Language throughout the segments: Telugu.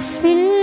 Sim.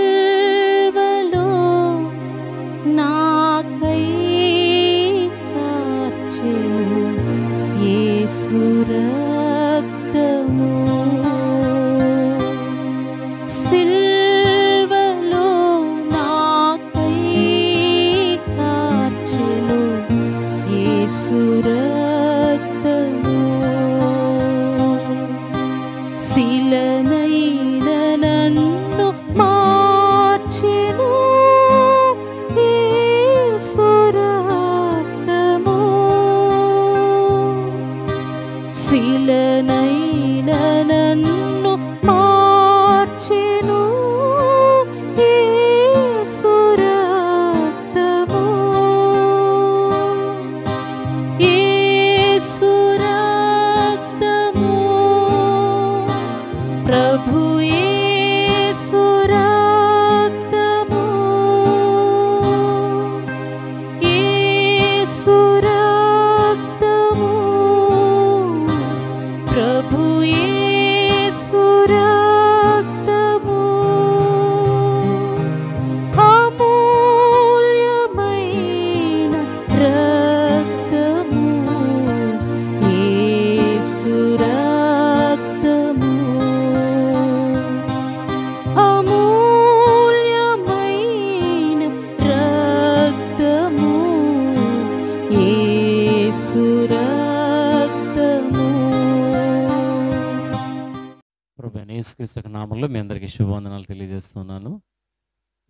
నామంలో మీ అందరికీ శుభవందనాలు తెలియజేస్తున్నాను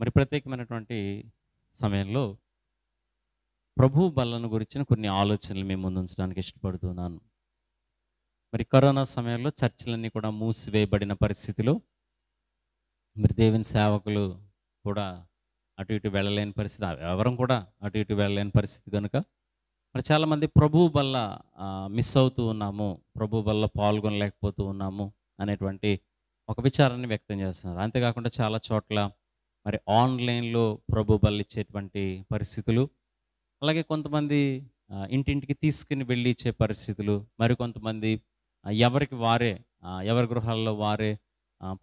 మరి ప్రత్యేకమైనటువంటి సమయంలో ప్రభు బలను గురించిన కొన్ని ఆలోచనలు మేము ముందుంచడానికి ఇష్టపడుతున్నాను మరి కరోనా సమయంలో చర్చలన్నీ కూడా మూసివేయబడిన పరిస్థితిలో మరి దేవుని సేవకులు కూడా అటు ఇటు వెళ్ళలేని పరిస్థితి ఎవరం కూడా అటు ఇటు వెళ్ళలేని పరిస్థితి కనుక మరి చాలామంది ప్రభు బల్ల మిస్ అవుతూ ఉన్నాము ప్రభు బల్ల పాల్గొనలేకపోతూ ఉన్నాము అనేటువంటి ఒక విచారాన్ని వ్యక్తం చేస్తున్నారు అంతేకాకుండా చాలా చోట్ల మరి ఆన్లైన్లో ప్రభు ఇచ్చేటువంటి పరిస్థితులు అలాగే కొంతమంది ఇంటింటికి తీసుకుని వెళ్ళి ఇచ్చే పరిస్థితులు మరి కొంతమంది ఎవరికి వారే ఎవరి గృహాల్లో వారే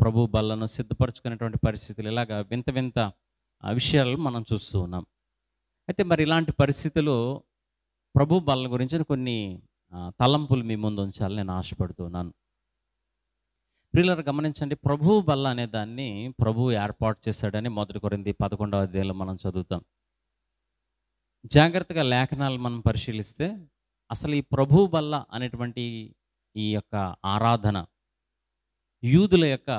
ప్రభు బల్లను సిద్ధపరచుకునేటువంటి పరిస్థితులు ఇలాగ వింత వింత విషయాలు మనం చూస్తూ ఉన్నాం అయితే మరి ఇలాంటి పరిస్థితులు ప్రభు బల్ల గురించి కొన్ని తలంపులు మీ ముందు ఉంచాలని నేను ఆశపడుతున్నాను ప్రియులను గమనించండి ప్రభు బల్ల అనే దాన్ని ప్రభు ఏర్పాటు చేశాడని మొదటి కొరింది పదకొండవ అధ్యాయంలో మనం చదువుతాం జాగ్రత్తగా లేఖనాలు మనం పరిశీలిస్తే అసలు ఈ ప్రభు బల్ల అనేటువంటి ఈ యొక్క ఆరాధన యూదుల యొక్క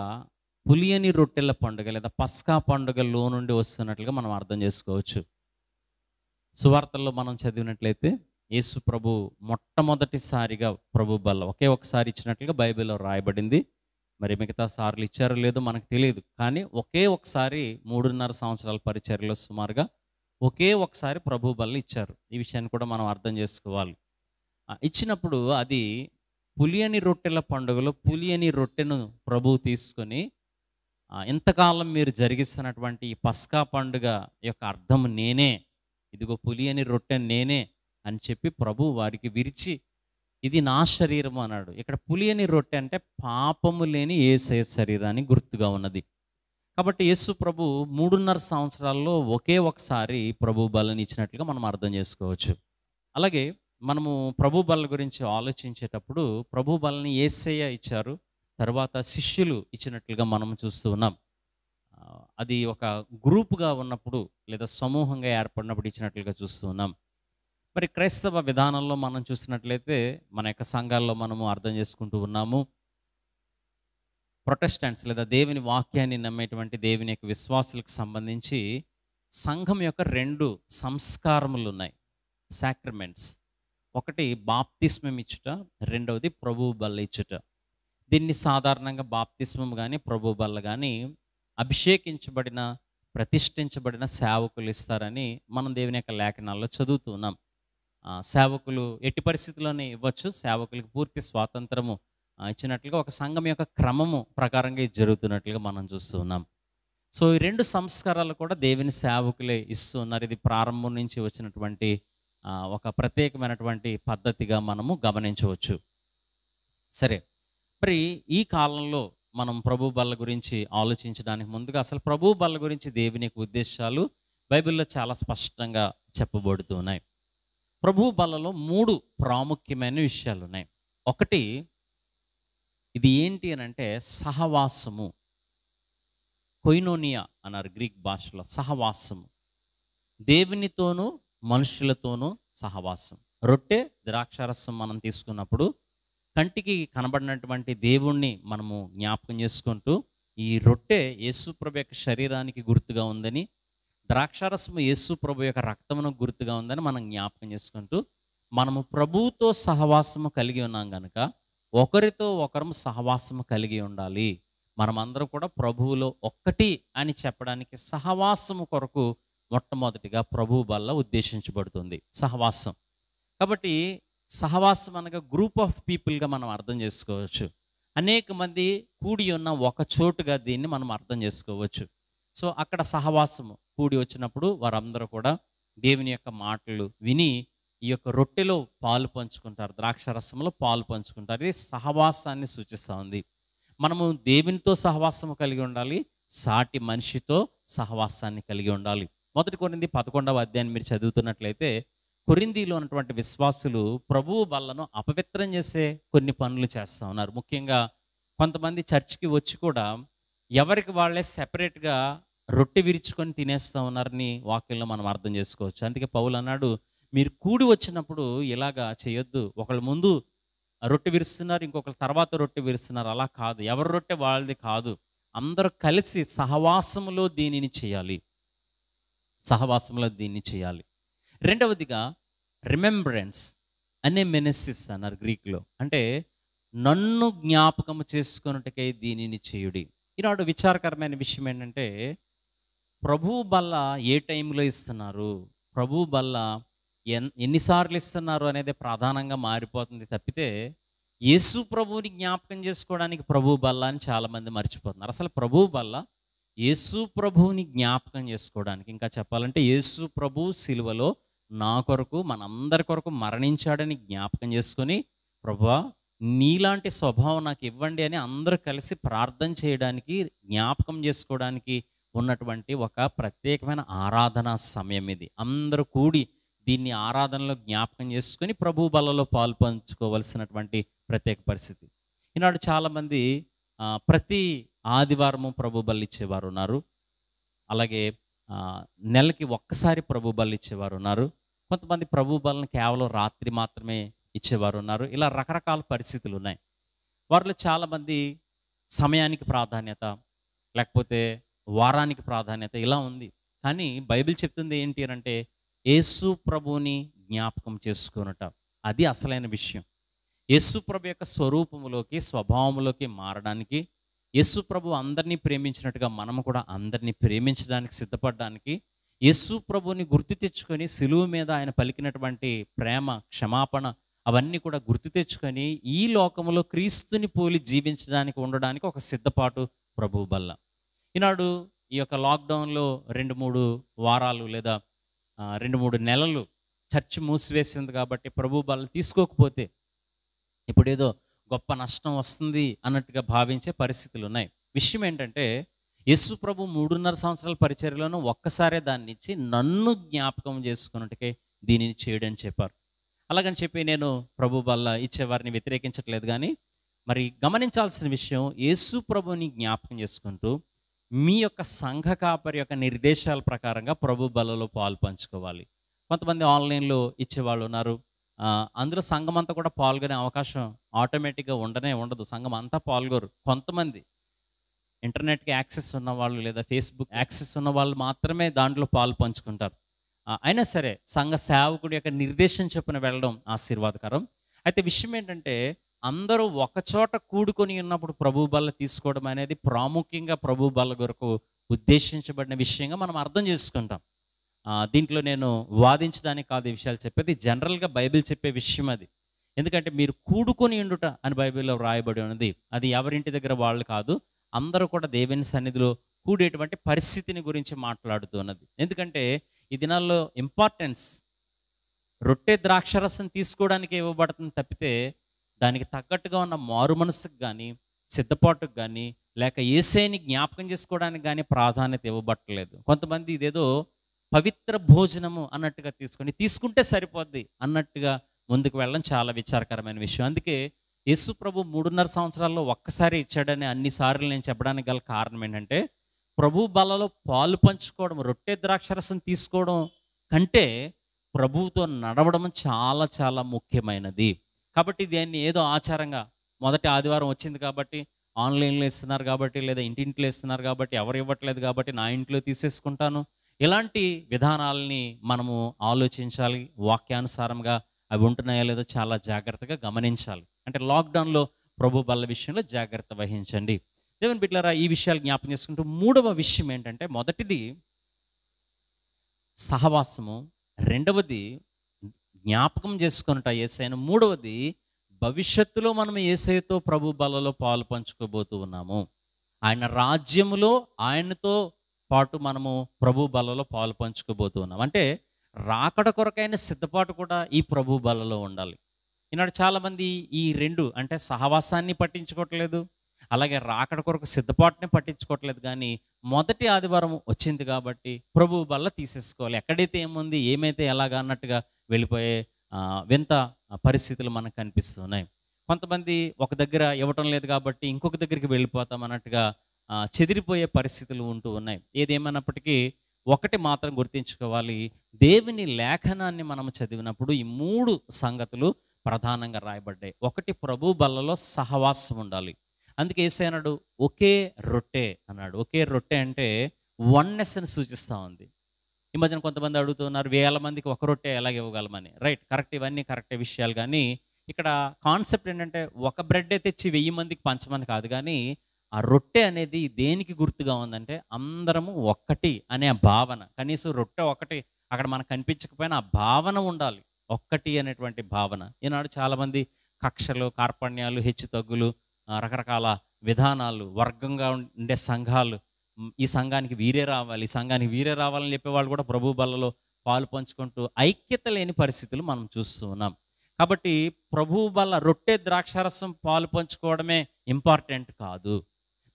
పులియని రొట్టెల పండుగ లేదా పస్కా పండుగలో నుండి వస్తున్నట్లుగా మనం అర్థం చేసుకోవచ్చు సువార్తల్లో మనం చదివినట్లయితే యేసు ప్రభు మొట్టమొదటిసారిగా ప్రభు బల్ల ఒకే ఒకసారి ఇచ్చినట్లుగా బైబిల్లో రాయబడింది మరి మిగతా సార్లు ఇచ్చారో లేదో మనకు తెలియదు కానీ ఒకే ఒకసారి మూడున్నర సంవత్సరాల పరిచర్లో సుమారుగా ఒకే ఒకసారి ప్రభు బల్లి ఇచ్చారు ఈ విషయాన్ని కూడా మనం అర్థం చేసుకోవాలి ఇచ్చినప్పుడు అది పులియని రొట్టెల పండుగలో పులియని రొట్టెను ప్రభువు తీసుకొని ఇంతకాలం మీరు జరిగిస్తున్నటువంటి ఈ పస్కా పండుగ యొక్క అర్థం నేనే ఇదిగో పులియని రొట్టె నేనే అని చెప్పి ప్రభు వారికి విరిచి ఇది నా శరీరం అన్నాడు ఇక్కడ పులియని రొట్టె అంటే పాపము లేని ఏసే శరీరాన్ని గుర్తుగా ఉన్నది కాబట్టి యేసు ప్రభు మూడున్నర సంవత్సరాల్లో ఒకే ఒకసారి ప్రభు బలని ఇచ్చినట్లుగా మనం అర్థం చేసుకోవచ్చు అలాగే మనము ప్రభు బల గురించి ఆలోచించేటప్పుడు ప్రభు బలని ఏసయ్య ఇచ్చారు తర్వాత శిష్యులు ఇచ్చినట్లుగా మనం చూస్తూ ఉన్నాం అది ఒక గ్రూప్గా ఉన్నప్పుడు లేదా సమూహంగా ఏర్పడినప్పుడు ఇచ్చినట్లుగా చూస్తూ ఉన్నాం మరి క్రైస్తవ విధానంలో మనం చూసినట్లయితే మన యొక్క సంఘాల్లో మనము అర్థం చేసుకుంటూ ఉన్నాము ప్రొటెస్టెంట్స్ లేదా దేవుని వాక్యాన్ని నమ్మేటువంటి దేవుని యొక్క విశ్వాసులకు సంబంధించి సంఘం యొక్క రెండు సంస్కారములు ఉన్నాయి సాక్రమెంట్స్ ఒకటి బాప్తిస్మం ఇచ్చుట రెండవది ప్రభు బల్ల ఇచ్చుట దీన్ని సాధారణంగా బాప్తిస్మం కానీ ప్రభు బల్ల కానీ అభిషేకించబడిన ప్రతిష్ఠించబడిన సేవకులు ఇస్తారని మనం దేవుని యొక్క లేఖనాల్లో చదువుతున్నాం సేవకులు ఎట్టి పరిస్థితుల్లోనే ఇవ్వచ్చు సేవకులకు పూర్తి స్వాతంత్రము ఇచ్చినట్లుగా ఒక సంఘం యొక్క క్రమము ప్రకారంగా ఇది జరుగుతున్నట్లుగా మనం చూస్తూ ఉన్నాం సో ఈ రెండు సంస్కారాలు కూడా దేవుని సేవకులే ఇస్తూ ఉన్నారు ఇది ప్రారంభం నుంచి వచ్చినటువంటి ఒక ప్రత్యేకమైనటువంటి పద్ధతిగా మనము గమనించవచ్చు సరే మరి ఈ కాలంలో మనం ప్రభు బల్ల గురించి ఆలోచించడానికి ముందుగా అసలు ప్రభు బల్ల గురించి దేవుని ఉద్దేశాలు బైబిల్లో చాలా స్పష్టంగా చెప్పబడుతున్నాయి ప్రభు బలలో మూడు ప్రాముఖ్యమైన విషయాలు ఉన్నాయి ఒకటి ఇది ఏంటి అని అంటే సహవాసము కొయినోనియా అన్నారు గ్రీక్ భాషలో సహవాసము దేవునితోనూ మనుషులతోనూ సహవాసం రొట్టె ద్రాక్షారసం మనం తీసుకున్నప్పుడు కంటికి కనబడినటువంటి దేవుణ్ణి మనము జ్ఞాపకం చేసుకుంటూ ఈ రొట్టె యేసుప్రభ యొక్క శరీరానికి గుర్తుగా ఉందని ద్రాక్షారసం యేసు ప్రభు యొక్క రక్తమును గుర్తుగా ఉందని మనం జ్ఞాపకం చేసుకుంటూ మనము ప్రభుతో సహవాసము కలిగి ఉన్నాం కనుక ఒకరితో ఒకరం సహవాసము కలిగి ఉండాలి మనమందరం కూడా ప్రభువులో ఒక్కటి అని చెప్పడానికి సహవాసము కొరకు మొట్టమొదటిగా ప్రభువు వల్ల ఉద్దేశించబడుతుంది సహవాసం కాబట్టి సహవాసం అనగా గ్రూప్ ఆఫ్ పీపుల్గా మనం అర్థం చేసుకోవచ్చు అనేక మంది కూడి ఉన్న ఒక చోటుగా దీన్ని మనం అర్థం చేసుకోవచ్చు సో అక్కడ సహవాసము కూడి వచ్చినప్పుడు వారందరూ కూడా దేవుని యొక్క మాటలు విని ఈ యొక్క రొట్టెలో పాలు పంచుకుంటారు ద్రాక్ష రసంలో పాలు పంచుకుంటారు ఇది సహవాసాన్ని సూచిస్తూ ఉంది మనము దేవునితో సహవాసము కలిగి ఉండాలి సాటి మనిషితో సహవాసాన్ని కలిగి ఉండాలి మొదటి కొరింది పదకొండవ అధ్యాయాన్ని మీరు చదువుతున్నట్లయితే కొరిందీలో ఉన్నటువంటి విశ్వాసులు ప్రభువు బళ్ళను అపవిత్రం చేసే కొన్ని పనులు చేస్తూ ఉన్నారు ముఖ్యంగా కొంతమంది చర్చికి వచ్చి కూడా ఎవరికి వాళ్ళే సెపరేట్గా రొట్టె విరుచుకొని తినేస్తా ఉన్నారని వాక్యంలో మనం అర్థం చేసుకోవచ్చు అందుకే పౌలు అన్నాడు మీరు కూడి వచ్చినప్పుడు ఇలాగా చేయొద్దు ఒకళ్ళ ముందు రొట్టె విరుస్తున్నారు ఇంకొకళ్ళ తర్వాత రొట్టె విరుస్తున్నారు అలా కాదు ఎవరి రొట్టె వాళ్ళది కాదు అందరూ కలిసి సహవాసములో దీనిని చేయాలి సహవాసంలో దీన్ని చేయాలి రెండవదిగా రిమెంబరెన్స్ అనే మెనెసిస్ అన్నారు గ్రీక్లో అంటే నన్ను జ్ఞాపకం చేసుకున్నట్టుకై దీనిని చేయుడి ఈనాడు విచారకరమైన విషయం ఏంటంటే ప్రభు బల్ల ఏ టైంలో ఇస్తున్నారు ప్రభు బల్ల ఎన్ ఎన్నిసార్లు ఇస్తున్నారు అనేది ప్రధానంగా మారిపోతుంది తప్పితే యేసు ప్రభువుని జ్ఞాపకం చేసుకోవడానికి ప్రభు బల్ల అని చాలామంది మర్చిపోతున్నారు అసలు ప్రభు బల్ల యేసు ప్రభువుని జ్ఞాపకం చేసుకోవడానికి ఇంకా చెప్పాలంటే యేసు ప్రభు సిలువలో నా కొరకు మనందరి కొరకు మరణించాడని జ్ఞాపకం చేసుకొని ప్రభు నీలాంటి స్వభావం నాకు ఇవ్వండి అని అందరూ కలిసి ప్రార్థన చేయడానికి జ్ఞాపకం చేసుకోవడానికి ఉన్నటువంటి ఒక ప్రత్యేకమైన ఆరాధన సమయం ఇది అందరూ కూడి దీన్ని ఆరాధనలో జ్ఞాపకం చేసుకొని ప్రభు బలలో పాలు పంచుకోవలసినటువంటి ప్రత్యేక పరిస్థితి ఈనాడు చాలామంది ప్రతి ఆదివారము ప్రభు బలిచ్చేవారు ఇచ్చేవారు ఉన్నారు అలాగే నెలకి ఒక్కసారి ప్రభు బలిచ్చేవారు ఇచ్చేవారు ఉన్నారు కొంతమంది ప్రభు బలని కేవలం రాత్రి మాత్రమే ఇచ్చేవారు ఉన్నారు ఇలా రకరకాల పరిస్థితులు ఉన్నాయి వారిలో చాలామంది సమయానికి ప్రాధాన్యత లేకపోతే వారానికి ప్రాధాన్యత ఇలా ఉంది కానీ బైబిల్ చెప్తుంది ఏంటి అంటే యేసు ప్రభుని జ్ఞాపకం చేసుకునట అది అసలైన విషయం యేసు ప్రభు యొక్క స్వరూపంలోకి స్వభావంలోకి మారడానికి యేసు ప్రభు అందరినీ ప్రేమించినట్టుగా మనము కూడా అందరినీ ప్రేమించడానికి సిద్ధపడడానికి యేసు ప్రభుని గుర్తు తెచ్చుకొని సిలువు మీద ఆయన పలికినటువంటి ప్రేమ క్షమాపణ అవన్నీ కూడా గుర్తు తెచ్చుకొని ఈ లోకంలో క్రీస్తుని పోలి జీవించడానికి ఉండడానికి ఒక సిద్ధపాటు ప్రభు బల్లం ఈనాడు ఈ యొక్క లాక్డౌన్లో రెండు మూడు వారాలు లేదా రెండు మూడు నెలలు చర్చ్ మూసివేసింది కాబట్టి ప్రభు వాళ్ళు తీసుకోకపోతే ఇప్పుడు ఏదో గొప్ప నష్టం వస్తుంది అన్నట్టుగా భావించే పరిస్థితులు ఉన్నాయి విషయం ఏంటంటే యేసు ప్రభు మూడున్నర సంవత్సరాల పరిచర్యలోనూ ఒక్కసారే దాన్ని ఇచ్చి నన్ను జ్ఞాపకం చేసుకున్నట్టుకే దీనిని చేయడం చెప్పారు అలాగని చెప్పి నేను ప్రభు వల్ల ఇచ్చేవారిని వ్యతిరేకించట్లేదు కానీ మరి గమనించాల్సిన విషయం యేసు ప్రభుని జ్ఞాపకం చేసుకుంటూ మీ యొక్క సంఘ కాపరి యొక్క నిర్దేశాల ప్రకారంగా ప్రభు బలలో పాలు పంచుకోవాలి కొంతమంది ఆన్లైన్లో ఇచ్చేవాళ్ళు ఉన్నారు అందులో సంఘం అంతా కూడా పాల్గొనే అవకాశం ఆటోమేటిక్గా ఉండనే ఉండదు సంఘం అంతా పాల్గొరు కొంతమంది ఇంటర్నెట్కి యాక్సెస్ ఉన్న వాళ్ళు లేదా ఫేస్బుక్ యాక్సెస్ ఉన్న వాళ్ళు మాత్రమే దాంట్లో పాలు పంచుకుంటారు అయినా సరే సంఘ సేవకుడి యొక్క నిర్దేశం చెప్పిన వెళ్ళడం ఆశీర్వాదకరం అయితే విషయం ఏంటంటే అందరూ ఒకచోట కూడుకొని ఉన్నప్పుడు ప్రభు బల్ల తీసుకోవడం అనేది ప్రాముఖ్యంగా ప్రభు బల్ల కొరకు ఉద్దేశించబడిన విషయంగా మనం అర్థం చేసుకుంటాం దీంట్లో నేను వాదించడానికి కాదు విషయాలు చెప్పేది జనరల్గా బైబిల్ చెప్పే విషయం అది ఎందుకంటే మీరు కూడుకొని ఉండుట అని బైబిల్లో వ్రాయబడి ఉన్నది అది ఎవరింటి దగ్గర వాళ్ళు కాదు అందరూ కూడా దేవుని సన్నిధిలో కూడేటువంటి పరిస్థితిని గురించి మాట్లాడుతున్నది ఎందుకంటే ఈ దినాల్లో ఇంపార్టెన్స్ రొట్టె ద్రాక్షరసం తీసుకోవడానికి ఇవ్వబడుతుంది తప్పితే దానికి తగ్గట్టుగా ఉన్న మారు మనసుకు కానీ సిద్ధపాటుకు కానీ లేక ఏసేని జ్ఞాపకం చేసుకోవడానికి కానీ ప్రాధాన్యత ఇవ్వబట్టలేదు కొంతమంది ఇదేదో పవిత్ర భోజనము అన్నట్టుగా తీసుకొని తీసుకుంటే సరిపోద్ది అన్నట్టుగా ముందుకు వెళ్ళడం చాలా విచారకరమైన విషయం అందుకే యేసు ప్రభు మూడున్నర సంవత్సరాల్లో ఒక్కసారి ఇచ్చాడని అన్నిసార్లు నేను చెప్పడానికి గల కారణం ఏంటంటే ప్రభు బలలో పాలు పంచుకోవడం రొట్టె ద్రాక్షరసం తీసుకోవడం కంటే ప్రభువుతో నడవడం చాలా చాలా ముఖ్యమైనది కాబట్టి దాన్ని ఏదో ఆచారంగా మొదటి ఆదివారం వచ్చింది కాబట్టి ఆన్లైన్లో ఇస్తున్నారు కాబట్టి లేదా ఇంటింట్లో ఇస్తున్నారు కాబట్టి ఎవరు ఇవ్వట్లేదు కాబట్టి నా ఇంట్లో తీసేసుకుంటాను ఇలాంటి విధానాలని మనము ఆలోచించాలి వాక్యానుసారంగా అవి ఉంటున్నాయా లేదో చాలా జాగ్రత్తగా గమనించాలి అంటే లాక్డౌన్లో ప్రభు బల్ల విషయంలో జాగ్రత్త వహించండి దేవన్ బిట్లరా ఈ విషయాలు జ్ఞాపం చేసుకుంటూ మూడవ విషయం ఏంటంటే మొదటిది సహవాసము రెండవది జ్ఞాపకం చేసుకున్నట ఏసైనా మూడవది భవిష్యత్తులో మనం ఏసైతో ప్రభు బలలో పాలు పంచుకోబోతూ ఉన్నాము ఆయన రాజ్యములో ఆయనతో పాటు మనము ప్రభు బలలో పాలు పంచుకోబోతూ ఉన్నాం అంటే రాకడ కొరకైన సిద్ధపాటు కూడా ఈ ప్రభు బలలో ఉండాలి ఈనాడు చాలామంది ఈ రెండు అంటే సహవాసాన్ని పట్టించుకోవట్లేదు అలాగే రాకడ కొరకు సిద్ధపాటుని పట్టించుకోవట్లేదు కానీ మొదటి ఆదివారం వచ్చింది కాబట్టి ప్రభు బల్ల తీసేసుకోవాలి ఎక్కడైతే ఏముంది ఏమైతే ఎలాగా అన్నట్టుగా వెళ్ళిపోయే వింత పరిస్థితులు మనకు కనిపిస్తున్నాయి కొంతమంది ఒక దగ్గర ఇవ్వటం లేదు కాబట్టి ఇంకొక దగ్గరికి వెళ్ళిపోతాం అన్నట్టుగా చెదిరిపోయే పరిస్థితులు ఉంటూ ఉన్నాయి ఏదేమైనప్పటికీ ఒకటి మాత్రం గుర్తించుకోవాలి దేవుని లేఖనాన్ని మనం చదివినప్పుడు ఈ మూడు సంగతులు ప్రధానంగా రాయబడ్డాయి ఒకటి ప్రభు బల్లలో సహవాసం ఉండాలి అందుకే ఏసే అన్నాడు ఒకే రొట్టె అన్నాడు ఒకే రొట్టె అంటే అని సూచిస్తూ ఉంది ఈ మధ్యన కొంతమంది అడుగుతున్నారు వేల మందికి ఒక రొట్టె ఎలాగ ఇవ్వగలమని రైట్ కరెక్ట్ ఇవన్నీ కరెక్టే విషయాలు కానీ ఇక్కడ కాన్సెప్ట్ ఏంటంటే ఒక బ్రెడ్డే తెచ్చి వెయ్యి మందికి పంచమని కాదు కానీ ఆ రొట్టె అనేది దేనికి గుర్తుగా ఉందంటే అందరము ఒక్కటి అనే భావన కనీసం రొట్టె ఒకటి అక్కడ మనకు కనిపించకపోయినా ఆ భావన ఉండాలి ఒక్కటి అనేటువంటి భావన ఈనాడు చాలామంది కక్షలు కార్పణ్యాలు హెచ్చు తగ్గులు రకరకాల విధానాలు వర్గంగా ఉండే సంఘాలు ఈ సంఘానికి వీరే రావాలి ఈ సంఘానికి వీరే రావాలని చెప్పేవాళ్ళు కూడా ప్రభు బలలో పాలు పంచుకుంటూ ఐక్యత లేని పరిస్థితులు మనం చూస్తూ ఉన్నాం కాబట్టి ప్రభు బల రొట్టె ద్రాక్షరసం పాలు పంచుకోవడమే ఇంపార్టెంట్ కాదు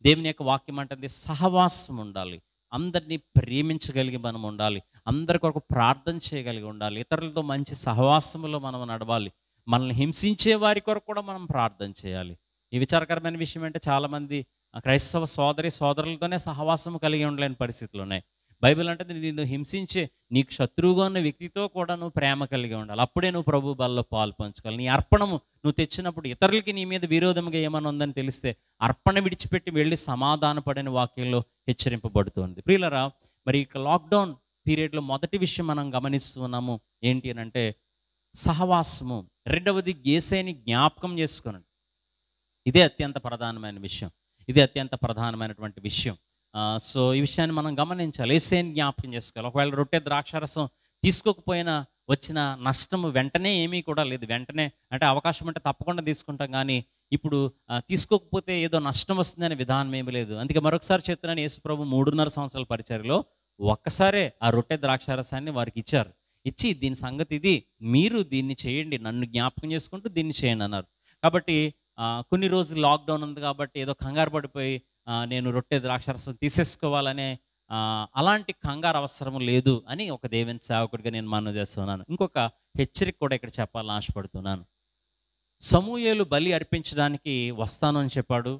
దేవుని యొక్క వాక్యం అంటే సహవాసం ఉండాలి అందరినీ ప్రేమించగలిగి మనం ఉండాలి అందరి కొరకు ప్రార్థన చేయగలిగి ఉండాలి ఇతరులతో మంచి సహవాసంలో మనం నడవాలి మనల్ని హింసించే వారి కొరకు కూడా మనం ప్రార్థన చేయాలి ఈ విచారకరమైన విషయం అంటే చాలామంది క్రైస్తవ సోదరి సోదరులతోనే సహవాసం కలిగి ఉండలేని పరిస్థితులు ఉన్నాయి బైబిల్ అంటే నిన్ను హింసించే నీకు శత్రువుగా ఉన్న వ్యక్తితో కూడా నువ్వు ప్రేమ కలిగి ఉండాలి అప్పుడే నువ్వు ప్రభు బలలో పాలు పంచుకోవాలి నీ అర్పణము నువ్వు తెచ్చినప్పుడు ఇతరులకి నీ మీద విరోధంగా ఏమైనా ఉందని తెలిస్తే అర్పణ విడిచిపెట్టి వెళ్ళి సమాధానపడని వాక్యంలో హెచ్చరింపబడుతుంది ప్రియులరా మరి ఇక లాక్డౌన్ పీరియడ్లో మొదటి విషయం మనం గమనిస్తున్నాము ఏంటి అని అంటే సహవాసము రెండవది గేసేని జ్ఞాపకం చేసుకున్నాడు ఇదే అత్యంత ప్రధానమైన విషయం ఇది అత్యంత ప్రధానమైనటువంటి విషయం సో ఈ విషయాన్ని మనం గమనించాలి ఏసేని జ్ఞాపకం చేసుకోవాలి ఒకవేళ రొట్టె ద్రాక్షారసం తీసుకోకపోయినా వచ్చిన నష్టము వెంటనే ఏమీ కూడా లేదు వెంటనే అంటే అవకాశం అంటే తప్పకుండా తీసుకుంటాం కానీ ఇప్పుడు తీసుకోకపోతే ఏదో నష్టం వస్తుందనే విధానం ఏమీ లేదు అందుకే మరొకసారి చెప్తున్నాను యేసుప్రభు మూడున్నర సంవత్సరాల పరిచర్లో ఒక్కసారే ఆ రొట్టె ద్రాక్షారసాన్ని వారికి ఇచ్చారు ఇచ్చి దీని సంగతి ఇది మీరు దీన్ని చేయండి నన్ను జ్ఞాపకం చేసుకుంటూ దీన్ని చేయండి అన్నారు కాబట్టి కొన్ని రోజులు లాక్డౌన్ ఉంది కాబట్టి ఏదో కంగారు పడిపోయి నేను రొట్టె ద్రాక్షరసం తీసేసుకోవాలనే అలాంటి కంగారు అవసరం లేదు అని ఒక దేవెన్ సేవకుడిగా నేను మనం చేస్తున్నాను ఇంకొక హెచ్చరిక కూడా ఇక్కడ చెప్పాలని ఆశపడుతున్నాను సమూహేలు బలి అర్పించడానికి వస్తాను అని చెప్పాడు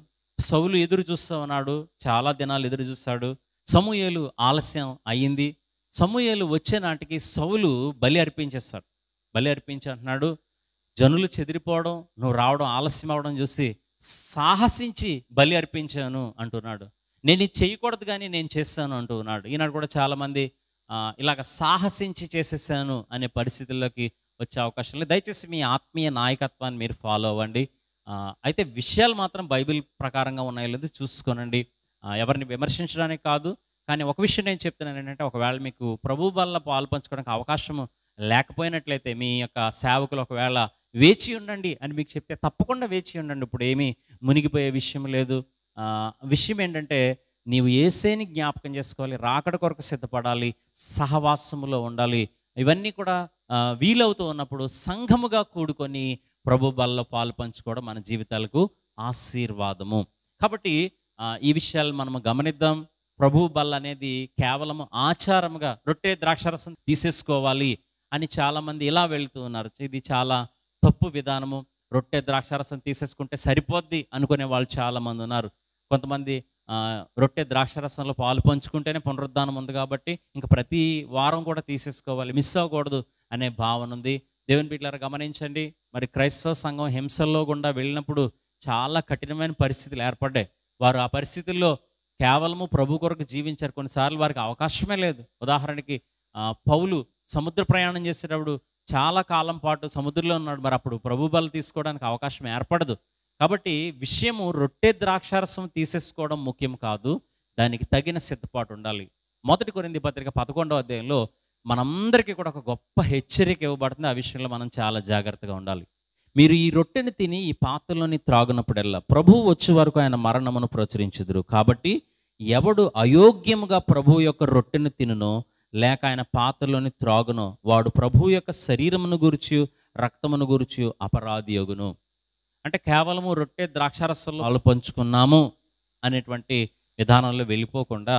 సౌలు ఎదురు చూస్తున్నాడు ఉన్నాడు చాలా దినాలు ఎదురు చూస్తాడు సమూహేలు ఆలస్యం అయ్యింది సమూహేలు వచ్చే నాటికి సౌలు బలి అర్పించేస్తాడు బలి అర్పించి అంటున్నాడు జనులు చెదిరిపోవడం నువ్వు రావడం ఆలస్యం అవడం చూసి సాహసించి బలి అర్పించాను అంటున్నాడు నేను ఇది చేయకూడదు కానీ నేను చేస్తాను అంటున్నాడు ఈనాడు కూడా చాలామంది ఇలాగ సాహసించి చేసేసాను అనే పరిస్థితుల్లోకి వచ్చే అవకాశం లేదు దయచేసి మీ ఆత్మీయ నాయకత్వాన్ని మీరు ఫాలో అవ్వండి అయితే విషయాలు మాత్రం బైబిల్ ప్రకారంగా ఉన్నాయో లేదు చూసుకోనండి ఎవరిని విమర్శించడానికి కాదు కానీ ఒక విషయం నేను చెప్తున్నాను ఏంటంటే ఒకవేళ మీకు ప్రభు వల్ల పాలు పంచుకోవడానికి అవకాశం లేకపోయినట్లయితే మీ యొక్క సేవకులు ఒకవేళ వేచి ఉండండి అని మీకు చెప్తే తప్పకుండా వేచి ఉండండి ఇప్పుడు ఏమీ మునిగిపోయే విషయం లేదు విషయం ఏంటంటే నీవు ఏసేని జ్ఞాపకం చేసుకోవాలి రాకడ కొరకు సిద్ధపడాలి సహవాసములో ఉండాలి ఇవన్నీ కూడా వీలవుతూ ఉన్నప్పుడు సంఘముగా కూడుకొని ప్రభు బల్ల పాలు పంచుకోవడం మన జీవితాలకు ఆశీర్వాదము కాబట్టి ఈ విషయాలు మనం గమనిద్దాం ప్రభు బల్ల అనేది కేవలం ఆచారముగా రొట్టె ద్రాక్షరసం తీసేసుకోవాలి అని చాలామంది ఇలా వెళుతూ ఉన్నారు ఇది చాలా తప్పు విధానము రొట్టె ద్రాక్షారసం తీసేసుకుంటే సరిపోద్ది అనుకునే వాళ్ళు చాలామంది ఉన్నారు కొంతమంది రొట్టె రసంలో పాలు పంచుకుంటేనే పునరుద్ధానం ఉంది కాబట్టి ఇంకా ప్రతి వారం కూడా తీసేసుకోవాలి మిస్ అవ్వకూడదు అనే భావన ఉంది దేవుని బిడ్డలారా గమనించండి మరి క్రైస్తవ సంఘం హింసల్లో గుండా వెళ్ళినప్పుడు చాలా కఠినమైన పరిస్థితులు ఏర్పడ్డాయి వారు ఆ పరిస్థితుల్లో కేవలము ప్రభు కొరకు జీవించారు కొన్నిసార్లు వారికి అవకాశమే లేదు ఉదాహరణకి పౌలు సముద్ర ప్రయాణం చేసేటప్పుడు చాలా కాలం పాటు సముద్రంలో ఉన్నాడు మరి అప్పుడు ప్రభు బలం తీసుకోవడానికి అవకాశం ఏర్పడదు కాబట్టి విషయము రొట్టె ద్రాక్షారసం తీసేసుకోవడం ముఖ్యం కాదు దానికి తగిన సిద్ధపాటు ఉండాలి మొదటి కొరింది పత్రిక పదకొండవ అధ్యాయంలో మనందరికీ కూడా ఒక గొప్ప హెచ్చరిక ఇవ్వబడుతుంది ఆ విషయంలో మనం చాలా జాగ్రత్తగా ఉండాలి మీరు ఈ రొట్టెని తిని ఈ పాత్రలోని త్రాగునప్పుడల్లా ప్రభు వచ్చే వరకు ఆయన మరణమును ప్రచురించుదురు కాబట్టి ఎవడు అయోగ్యముగా ప్రభు యొక్క రొట్టెను తినునో లేక ఆయన పాత్రలోని త్రాగును వాడు ప్రభువు యొక్క శరీరమును గురిచి రక్తమును గురిచి అపరాధి యోగును అంటే కేవలము రొట్టె ద్రాక్షారసంలో వాళ్ళు పంచుకున్నాము అనేటువంటి విధానంలో వెళ్ళిపోకుండా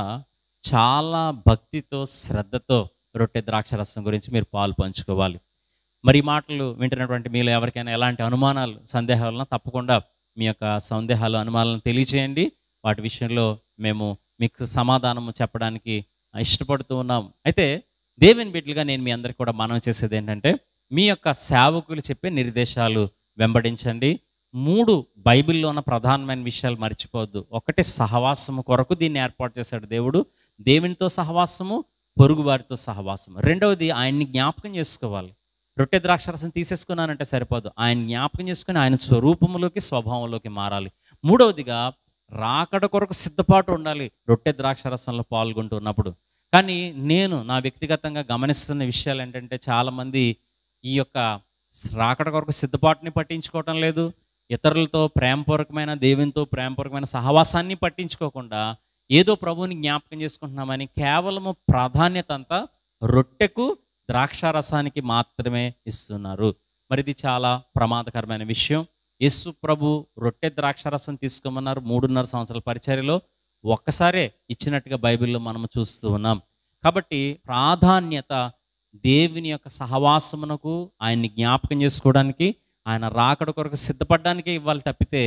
చాలా భక్తితో శ్రద్ధతో రొట్టె ద్రాక్షరసం గురించి మీరు పాలు పంచుకోవాలి మరి మాటలు వింటున్నటువంటి మీలో ఎవరికైనా ఎలాంటి అనుమానాలు సందేహాలన్నా తప్పకుండా మీ యొక్క సందేహాలు అనుమానాలను తెలియచేయండి వాటి విషయంలో మేము మీకు సమాధానము చెప్పడానికి ఇష్టపడుతూ ఉన్నాం అయితే దేవుని బిడ్డలుగా నేను మీ అందరికి కూడా మనం చేసేది ఏంటంటే మీ యొక్క సేవకులు చెప్పే నిర్దేశాలు వెంబడించండి మూడు బైబిల్లో ఉన్న ప్రధానమైన విషయాలు మర్చిపోవద్దు ఒకటి సహవాసము కొరకు దీన్ని ఏర్పాటు చేశాడు దేవుడు దేవునితో సహవాసము పొరుగువారితో సహవాసము రెండవది ఆయన్ని జ్ఞాపకం చేసుకోవాలి రొట్టె ద్రాక్షరసం తీసేసుకున్నానంటే సరిపోదు ఆయన జ్ఞాపకం చేసుకుని ఆయన స్వరూపంలోకి స్వభావంలోకి మారాలి మూడవదిగా రాకడ కొరకు సిద్ధపాటు ఉండాలి రొట్టె ద్రాక్షరసంలో పాల్గొంటున్నప్పుడు కానీ నేను నా వ్యక్తిగతంగా గమనిస్తున్న విషయాలు ఏంటంటే చాలామంది ఈ యొక్క రాకడ కొరకు సిద్ధపాటుని పట్టించుకోవటం లేదు ఇతరులతో ప్రేమపూర్వకమైన దేవునితో ప్రేమపూర్వకమైన సహవాసాన్ని పట్టించుకోకుండా ఏదో ప్రభువుని జ్ఞాపకం చేసుకుంటున్నామని కేవలము ప్రాధాన్యత అంతా రొట్టెకు ద్రాక్షారసానికి మాత్రమే ఇస్తున్నారు మరి ఇది చాలా ప్రమాదకరమైన విషయం యస్సు ప్రభు రొట్టె ద్రాక్షరసం తీసుకోమన్నారు మూడున్నర సంవత్సరాల పరిచర్యలో ఒక్కసారే ఇచ్చినట్టుగా బైబిల్లో మనం చూస్తూ ఉన్నాం కాబట్టి ప్రాధాన్యత దేవుని యొక్క సహవాసమునకు ఆయన్ని జ్ఞాపకం చేసుకోవడానికి ఆయన రాకడ కొరకు సిద్ధపడడానికే ఇవ్వాలి తప్పితే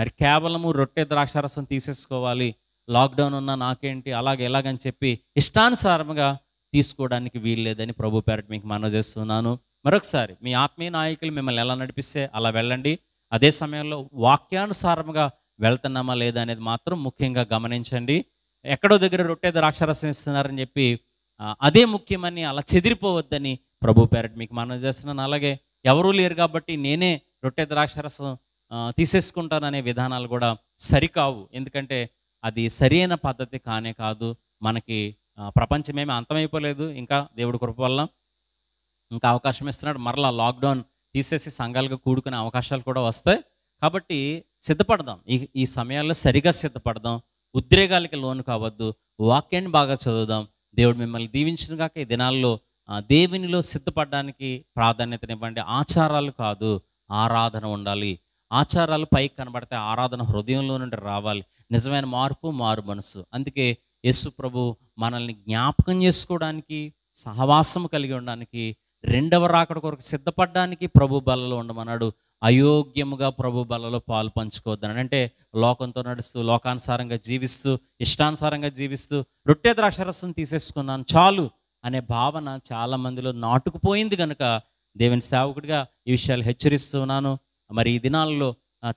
మరి కేవలము రొట్టె ద్రాక్షరసం తీసేసుకోవాలి లాక్డౌన్ ఉన్నా నాకేంటి అలాగే ఎలాగని చెప్పి ఇష్టానుసారంగా తీసుకోవడానికి వీల్లేదని ప్రభు పేరట్ మీకు మనవి చేస్తున్నాను మరొకసారి మీ ఆత్మీయ నాయకులు మిమ్మల్ని ఎలా నడిపిస్తే అలా వెళ్ళండి అదే సమయంలో వాక్యానుసారముగా వెళ్తున్నామా లేదా అనేది మాత్రం ముఖ్యంగా గమనించండి ఎక్కడో దగ్గర రొట్టె ద్రాక్షరసం ఇస్తున్నారని చెప్పి అదే ముఖ్యమని అలా చెదిరిపోవద్దని ప్రభు పేరట్ మీకు మనం చేస్తున్నాను అలాగే ఎవరూ లేరు కాబట్టి నేనే రొట్టె ద్రాక్షరసం తీసేసుకుంటాననే విధానాలు కూడా సరికావు ఎందుకంటే అది సరైన పద్ధతి కానే కాదు మనకి ప్రపంచమేమి అంతమైపోలేదు ఇంకా దేవుడి కృప వల్ల ఇంకా అవకాశం ఇస్తున్నాడు మరలా లాక్డౌన్ తీసేసి సంఘాలుగా కూడుకునే అవకాశాలు కూడా వస్తాయి కాబట్టి సిద్ధపడదాం ఈ ఈ సమయాల్లో సరిగా సిద్ధపడదాం ఉద్రేగాలకి లోను కావద్దు వాక్యాన్ని బాగా చదువుదాం దేవుడు మిమ్మల్ని దీవించిన కాక ఈ దినాల్లో దేవునిలో సిద్ధపడడానికి ప్రాధాన్యతనివ్వండి ఆచారాలు కాదు ఆరాధన ఉండాలి ఆచారాలు పైకి కనబడితే ఆరాధన హృదయంలో నుండి రావాలి నిజమైన మార్పు మారు మనసు అందుకే యేసు ప్రభు మనల్ని జ్ఞాపకం చేసుకోవడానికి సహవాసం కలిగి ఉండడానికి రెండవ రాకడ కొరకు సిద్ధపడడానికి ప్రభు బలలో ఉండమన్నాడు అయోగ్యముగా ప్రభు బలలో పాలు పంచుకోవద్దని అంటే లోకంతో నడుస్తూ లోకానుసారంగా జీవిస్తూ ఇష్టానుసారంగా జీవిస్తూ రొట్టె ద్రాక్షరసం తీసేసుకున్నాను చాలు అనే భావన చాలా మందిలో నాటుకుపోయింది కనుక దేవుని సేవకుడిగా ఈ విషయాలు హెచ్చరిస్తున్నాను మరి ఈ దినాల్లో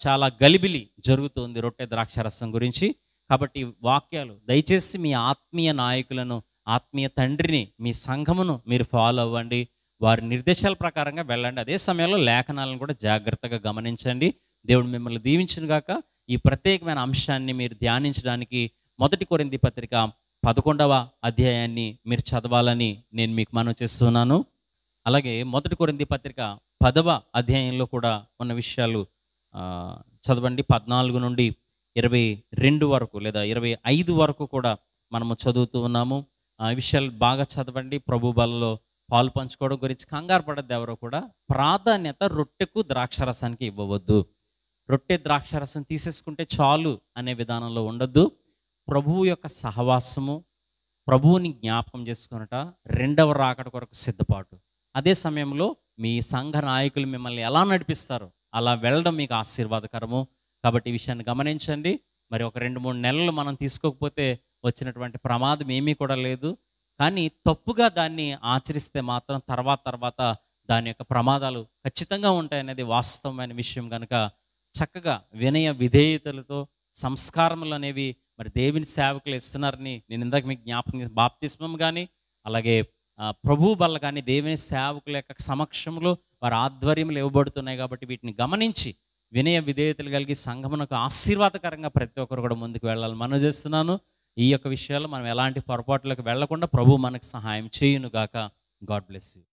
చాలా గలిబిలి జరుగుతుంది రొట్టె ద్రాక్షరసం గురించి కాబట్టి వాక్యాలు దయచేసి మీ ఆత్మీయ నాయకులను ఆత్మీయ తండ్రిని మీ సంఘమును మీరు ఫాలో అవ్వండి వారి నిర్దేశాల ప్రకారంగా వెళ్ళండి అదే సమయంలో లేఖనాలను కూడా జాగ్రత్తగా గమనించండి దేవుడు మిమ్మల్ని గాక ఈ ప్రత్యేకమైన అంశాన్ని మీరు ధ్యానించడానికి మొదటి కొరింది పత్రిక పదకొండవ అధ్యాయాన్ని మీరు చదవాలని నేను మీకు మనం చేస్తున్నాను అలాగే మొదటి కొరింది పత్రిక పదవ అధ్యాయంలో కూడా ఉన్న విషయాలు చదవండి పద్నాలుగు నుండి ఇరవై రెండు వరకు లేదా ఇరవై ఐదు వరకు కూడా మనము చదువుతూ ఉన్నాము ఆ విషయాలు బాగా చదవండి ప్రభు బలలో పాలు పంచుకోవడం గురించి కంగారు పడద్దు ఎవరో కూడా ప్రాధాన్యత రొట్టెకు ద్రాక్షరసానికి ఇవ్వవద్దు రొట్టె ద్రాక్షరసం తీసేసుకుంటే చాలు అనే విధానంలో ఉండద్దు ప్రభువు యొక్క సహవాసము ప్రభువుని జ్ఞాపకం చేసుకున్నట రెండవ రాకడ కొరకు సిద్ధపాటు అదే సమయంలో మీ సంఘ నాయకులు మిమ్మల్ని ఎలా నడిపిస్తారు అలా వెళ్ళడం మీకు ఆశీర్వాదకరము కాబట్టి ఈ విషయాన్ని గమనించండి మరి ఒక రెండు మూడు నెలలు మనం తీసుకోకపోతే వచ్చినటువంటి ప్రమాదం ఏమీ కూడా లేదు కానీ తప్పుగా దాన్ని ఆచరిస్తే మాత్రం తర్వాత తర్వాత దాని యొక్క ప్రమాదాలు ఖచ్చితంగా ఉంటాయనేది వాస్తవమైన విషయం కనుక చక్కగా వినయ విధేయతలతో సంస్కారములు అనేవి మరి దేవుని సేవకులు ఇస్తున్నారని నేను ఇందాక మీకు జ్ఞాపకం చేసి బాప్తిస్మం కానీ అలాగే ప్రభు బల్ల కానీ దేవుని సేవకుల యొక్క సమక్షంలో వారి ఆధ్వర్యములు ఇవ్వబడుతున్నాయి కాబట్టి వీటిని గమనించి వినయ విధేయతలు కలిగి సంఘమునకు ఆశీర్వాదకరంగా ప్రతి ఒక్కరు కూడా ముందుకు వెళ్ళాలని మనం చేస్తున్నాను ఈ యొక్క విషయాల్లో మనం ఎలాంటి పొరపాట్లకు వెళ్లకుండా ప్రభు మనకు సహాయం గాక గాడ్ బ్లెస్ యూ